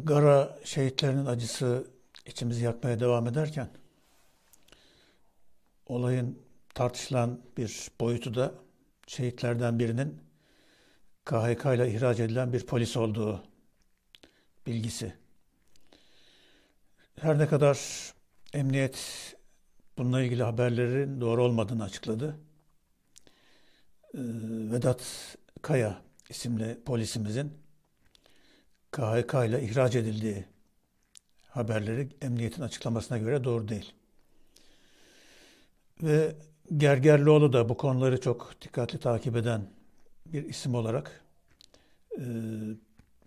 Gara şehitlerinin acısı içimizi yakmaya devam ederken olayın tartışılan bir boyutu da şehitlerden birinin KHK ile ihraç edilen bir polis olduğu bilgisi. Her ne kadar emniyet bununla ilgili haberlerin doğru olmadığını açıkladı. Vedat Kaya isimli polisimizin KHK ile ihraç edildiği haberleri emniyetin açıklamasına göre doğru değil. Ve Gergerlioğlu da bu konuları çok dikkatli takip eden bir isim olarak e,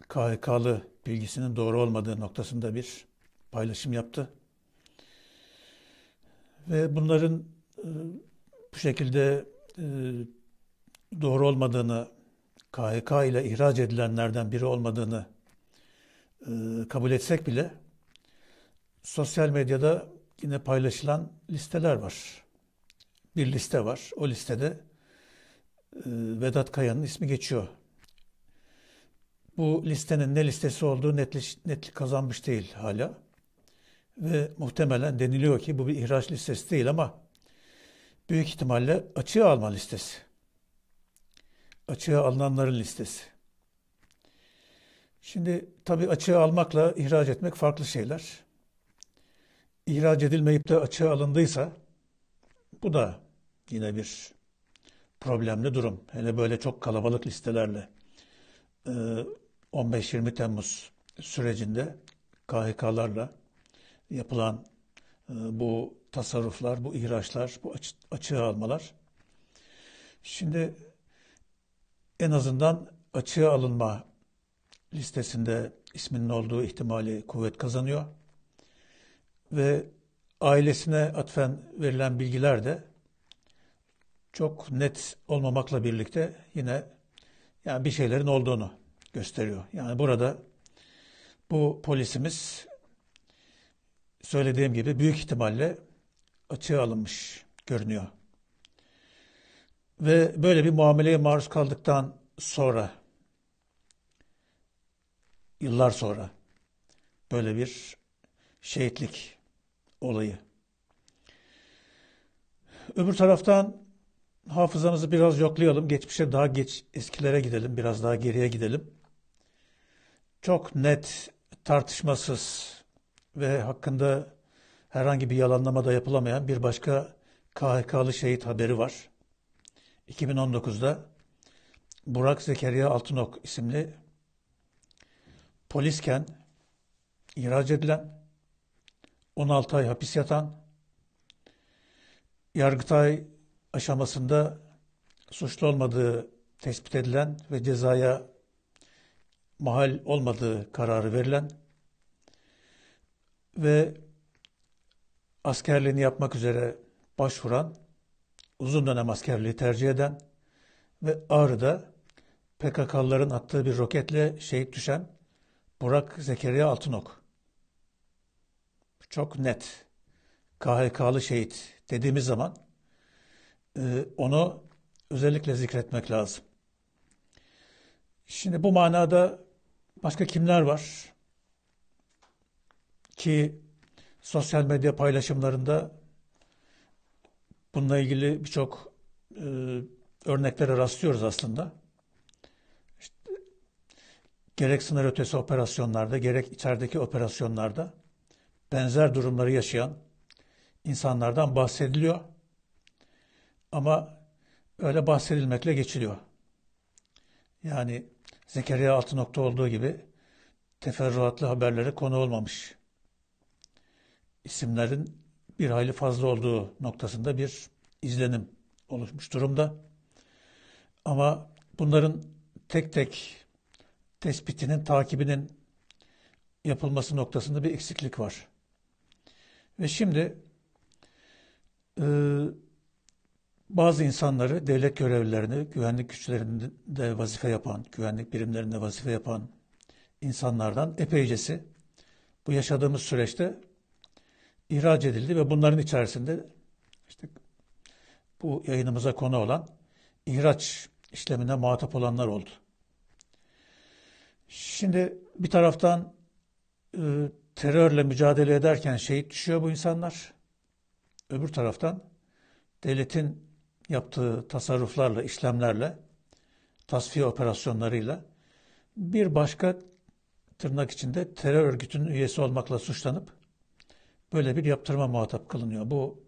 KHK'lı bilgisinin doğru olmadığı noktasında bir paylaşım yaptı. Ve bunların e, bu şekilde e, doğru olmadığını, KHK ile ihraç edilenlerden biri olmadığını e, kabul etsek bile sosyal medyada yine paylaşılan listeler var. Bir liste var. O listede e, Vedat Kaya'nın ismi geçiyor. Bu listenin ne listesi olduğu netlik, netlik kazanmış değil hala. Ve muhtemelen deniliyor ki bu bir ihraç listesi değil ama büyük ihtimalle açığa alma listesi. Açığa alınanların listesi. Şimdi tabii açığa almakla ihraç etmek farklı şeyler. İhraç edilmeyip de açığa alındıysa bu da yine bir problemli durum. Hele böyle çok kalabalık listelerle 15-20 e, Temmuz sürecinde KHK'larla yapılan e, bu tasarruflar, bu ihraçlar, bu açığa almalar. Şimdi en azından açığa alınma listesinde isminin olduğu ihtimali kuvvet kazanıyor. Ve ailesine atfen verilen bilgiler de çok net olmamakla birlikte yine yani bir şeylerin olduğunu gösteriyor. Yani burada bu polisimiz söylediğim gibi büyük ihtimalle açığa alınmış görünüyor. Ve böyle bir muameleye maruz kaldıktan sonra Yıllar sonra böyle bir şehitlik olayı. Öbür taraftan hafızamızı biraz yoklayalım. Geçmişe daha geç eskilere gidelim. Biraz daha geriye gidelim. Çok net, tartışmasız ve hakkında herhangi bir yalanlama da yapılamayan bir başka KHK'lı şehit haberi var. 2019'da Burak Zekeriya Altınok isimli polisken ihraç edilen, 16 ay hapis yatan, Yargıtay aşamasında suçlu olmadığı tespit edilen ve cezaya mahal olmadığı kararı verilen ve askerliğini yapmak üzere başvuran, uzun dönem askerliği tercih eden ve Ağrı'da PKK'lıların attığı bir roketle şehit düşen Murat Zekeriya Altınok. Çok net. KHK'lı şehit dediğimiz zaman e, onu özellikle zikretmek lazım. Şimdi bu manada başka kimler var? Ki sosyal medya paylaşımlarında bununla ilgili birçok e, örneklere rastlıyoruz aslında gerek sınır ötesi operasyonlarda gerek içerideki operasyonlarda benzer durumları yaşayan insanlardan bahsediliyor. Ama öyle bahsedilmekle geçiliyor. Yani Zekeriya Altınok'ta olduğu gibi teferruatlı haberlere konu olmamış. İsimlerin bir hayli fazla olduğu noktasında bir izlenim oluşmuş durumda. Ama bunların tek tek tespitinin, takibinin yapılması noktasında bir eksiklik var. Ve şimdi e, bazı insanları, devlet görevlilerini, güvenlik güçlerinde vazife yapan, güvenlik birimlerinde vazife yapan insanlardan epeycesi bu yaşadığımız süreçte ihraç edildi ve bunların içerisinde işte bu yayınımıza konu olan ihraç işlemine muhatap olanlar oldu. Şimdi bir taraftan e, terörle mücadele ederken şehit düşüyor bu insanlar. Öbür taraftan devletin yaptığı tasarruflarla, işlemlerle, tasfiye operasyonlarıyla bir başka tırnak içinde terör örgütünün üyesi olmakla suçlanıp böyle bir yaptırma muhatap kılınıyor. Bu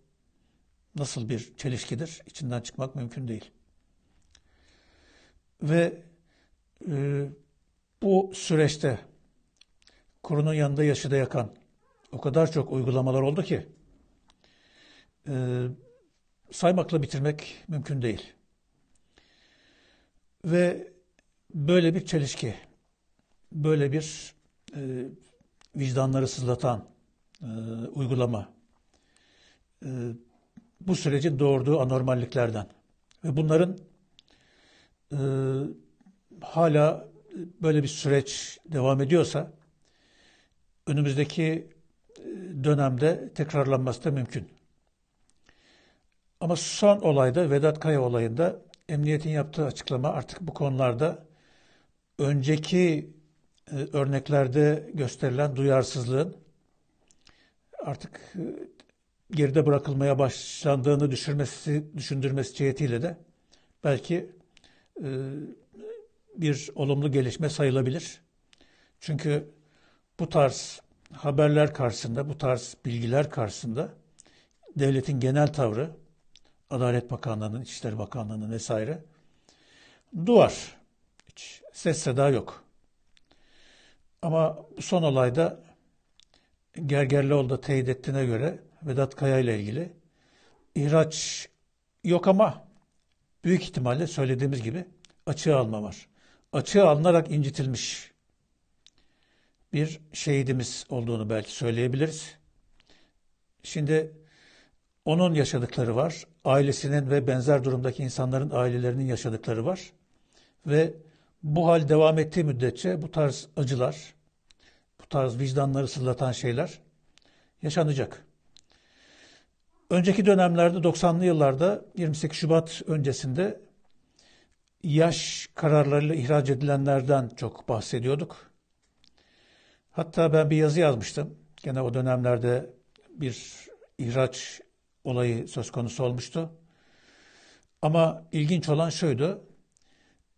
nasıl bir çelişkidir? İçinden çıkmak mümkün değil. Ve e, bu süreçte kurunun yanında yaşı yakan o kadar çok uygulamalar oldu ki e, saymakla bitirmek mümkün değil. Ve böyle bir çelişki, böyle bir e, vicdanları sızlatan e, uygulama e, bu sürecin doğurduğu anormalliklerden ve bunların e, hala böyle bir süreç devam ediyorsa önümüzdeki e, dönemde tekrarlanması da mümkün. Ama son olayda Vedat Kaya olayında emniyetin yaptığı açıklama artık bu konularda önceki e, örneklerde gösterilen duyarsızlığın artık e, geride bırakılmaya başlandığını düşürmesi düşündürmesi cihetiyle de belki e, bir olumlu gelişme sayılabilir. Çünkü bu tarz haberler karşısında, bu tarz bilgiler karşısında devletin genel tavrı, Adalet Bakanlığı'nın, İçişleri Bakanlığı'nın vesaire duvar. Hiç ses seda yok. Ama son olayda Gergerlioğlu da teyit ettiğine göre Vedat Kaya ile ilgili ihraç yok ama büyük ihtimalle söylediğimiz gibi açığa alma var açığa alınarak incitilmiş bir şehidimiz olduğunu belki söyleyebiliriz. Şimdi onun yaşadıkları var. Ailesinin ve benzer durumdaki insanların ailelerinin yaşadıkları var. Ve bu hal devam ettiği müddetçe bu tarz acılar, bu tarz vicdanları sızlatan şeyler yaşanacak. Önceki dönemlerde 90'lı yıllarda 28 Şubat öncesinde yaş kararlarıyla ihraç edilenlerden çok bahsediyorduk. Hatta ben bir yazı yazmıştım. Gene o dönemlerde bir ihraç olayı söz konusu olmuştu. Ama ilginç olan şuydu.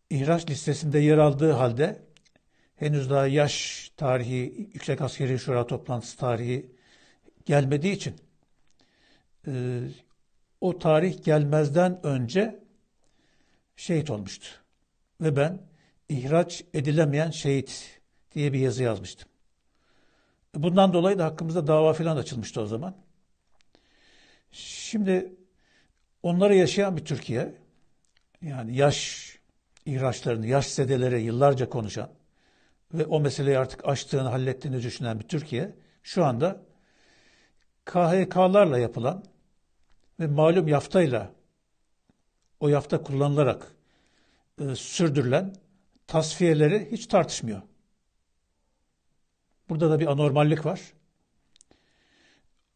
İhraç listesinde yer aldığı halde henüz daha yaş tarihi, Yüksek Askeri Şura toplantısı tarihi gelmediği için e, o tarih gelmezden önce şehit olmuştu. Ve ben ihraç edilemeyen şehit diye bir yazı yazmıştım. Bundan dolayı da hakkımızda dava filan açılmıştı o zaman. Şimdi onları yaşayan bir Türkiye, yani yaş ihraçlarını, yaş sedelere yıllarca konuşan ve o meseleyi artık açtığını, hallettiğini düşünen bir Türkiye, şu anda KHK'larla yapılan ve malum yaftayla o yafta kullanılarak e, sürdürülen tasfiyeleri hiç tartışmıyor. Burada da bir anormallik var.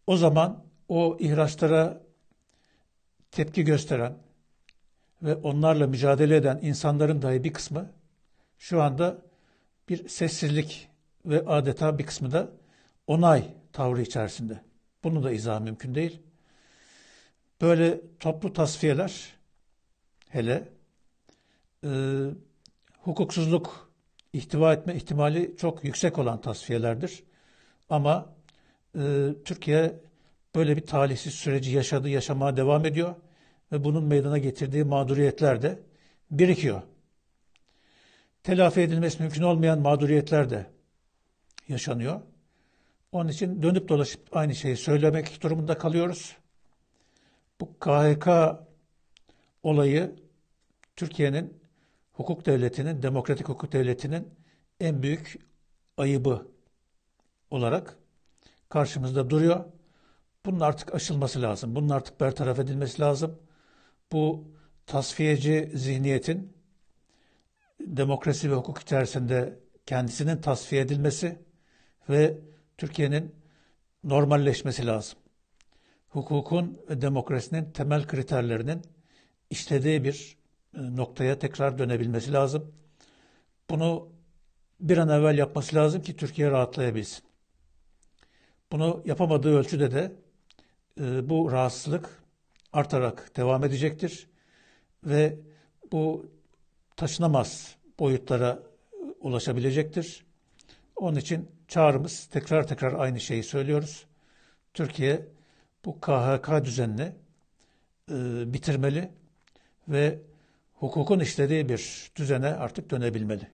O zaman o ihraçlara tepki gösteren ve onlarla mücadele eden insanların dahi bir kısmı şu anda bir sessizlik ve adeta bir kısmı da onay tavrı içerisinde. Bunu da izah mümkün değil. Böyle toplu tasfiyeler hele e, hukuksuzluk ihtiva etme ihtimali çok yüksek olan tasfiyelerdir. Ama e, Türkiye böyle bir talihsiz süreci yaşadı, yaşamaya devam ediyor ve bunun meydana getirdiği mağduriyetler de birikiyor. Telafi edilmesi mümkün olmayan mağduriyetler de yaşanıyor. Onun için dönüp dolaşıp aynı şeyi söylemek durumunda kalıyoruz. Bu KHK olayı Türkiye'nin hukuk devletinin, demokratik hukuk devletinin en büyük ayıbı olarak karşımızda duruyor. Bunun artık aşılması lazım. Bunun artık bertaraf edilmesi lazım. Bu tasfiyeci zihniyetin demokrasi ve hukuk içerisinde kendisinin tasfiye edilmesi ve Türkiye'nin normalleşmesi lazım. Hukukun ve demokrasinin temel kriterlerinin işlediği bir e, noktaya tekrar dönebilmesi lazım. Bunu bir an evvel yapması lazım ki Türkiye rahatlayabilsin. Bunu yapamadığı ölçüde de e, bu rahatsızlık artarak devam edecektir ve bu taşınamaz boyutlara e, ulaşabilecektir. Onun için çağrımız tekrar tekrar aynı şeyi söylüyoruz. Türkiye bu KHK düzenini e, bitirmeli ve hukukun işlediği bir düzene artık dönebilmeli.